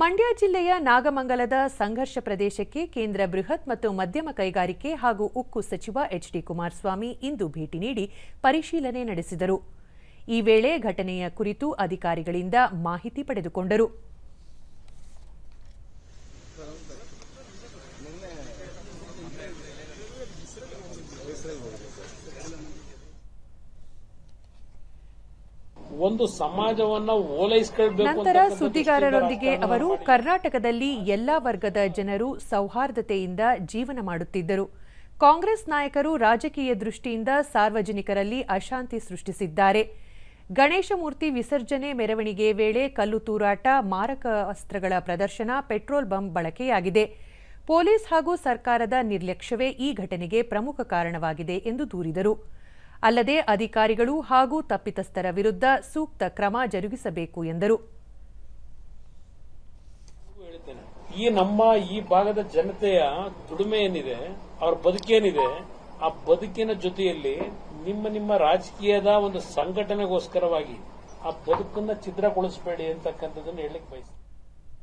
ಮಂಡ್ಯ ಜಿಲ್ಲೆಯ ನಾಗಮಂಗಲದ ಸಂಘರ್ಷ ಪ್ರದೇಶಕ್ಕೆ ಕೇಂದ್ರ ಬೃಹತ್ ಮತ್ತು ಮಧ್ಯಮ ಕೈಗಾರಿಕೆ ಹಾಗೂ ಉಕ್ಕು ಸಚಿವ ಎಚ್ ಡಿ ಕುಮಾರಸ್ವಾಮಿ ಇಂದು ಭೇಟಿ ನೀಡಿ ಪರಿಶೀಲನೆ ನಡೆಸಿದರು ಈ ವೇಳೆ ಘಟನೆಯ ಕುರಿತು ಅಧಿಕಾರಿಗಳಿಂದ ಮಾಹಿತಿ ಪಡೆದುಕೊಂಡರು ಒಂದು ಸಮಾಜವನ್ನ ನಂತರ ಸುದ್ದಿಗಾರರೊಂದಿಗೆ ಅವರು ಕರ್ನಾಟಕದಲ್ಲಿ ಎಲ್ಲಾ ವರ್ಗದ ಜನರು ಸೌಹಾರ್ದತೆಯಿಂದ ಜೀವನ ಮಾಡುತ್ತಿದ್ದರು ಕಾಂಗ್ರೆಸ್ ನಾಯಕರು ರಾಜಕೀಯ ದೃಷ್ಟಿಯಿಂದ ಸಾರ್ವಜನಿಕರಲ್ಲಿ ಅಶಾಂತಿ ಸೃಷ್ಟಿಸಿದ್ದಾರೆ ಗಣೇಶ ಮೂರ್ತಿ ವಿಸರ್ಜನೆ ಮೆರವಣಿಗೆ ವೇಳೆ ಕಲ್ಲು ತೂರಾಟ ಮಾರಕ ಅಸ್ತ್ರಗಳ ಪ್ರದರ್ಶನ ಪೆಟ್ರೋಲ್ ಬಂಬ್ ಬಳಕೆಯಾಗಿದೆ ಪೊಲೀಸ್ ಹಾಗೂ ಸರ್ಕಾರದ ನಿರ್ಲಕ್ಷ್ಯವೇ ಈ ಘಟನೆಗೆ ಪ್ರಮುಖ ಕಾರಣವಾಗಿದೆ ಎಂದು ದೂರಿದರು ಅಲ್ಲದೆ ಅಧಿಕಾರಿಗಳು ಹಾಗೂ ತಪ್ಪಿತಸ್ಥರ ವಿರುದ್ಧ ಸೂಕ್ತ ಕ್ರಮ ಜರುಗಿಸಬೇಕು ಎಂದರು ಈ ನಮ್ಮ ಈ ಭಾಗದ ಜನತೆಯ ದುಡಿಮೆ ಏನಿದೆ ಅವ್ರ ಬದುಕೇನಿದೆ ಆ ಬದುಕಿನ ಜೊತೆಯಲ್ಲಿ ನಿಮ್ಮ ನಿಮ್ಮ ರಾಜಕೀಯದ ಒಂದು ಸಂಘಟನೆಗೋಸ್ಕರವಾಗಿ ಆ ಬದುಕನ್ನ ಛಿದ್ರಗೊಳಿಸಬೇಡಿ ಅಂತಕ್ಕಂಥದ್ದನ್ನು ಹೇಳಲಿಕ್ಕೆ ಬಯಸ್ತೀನಿ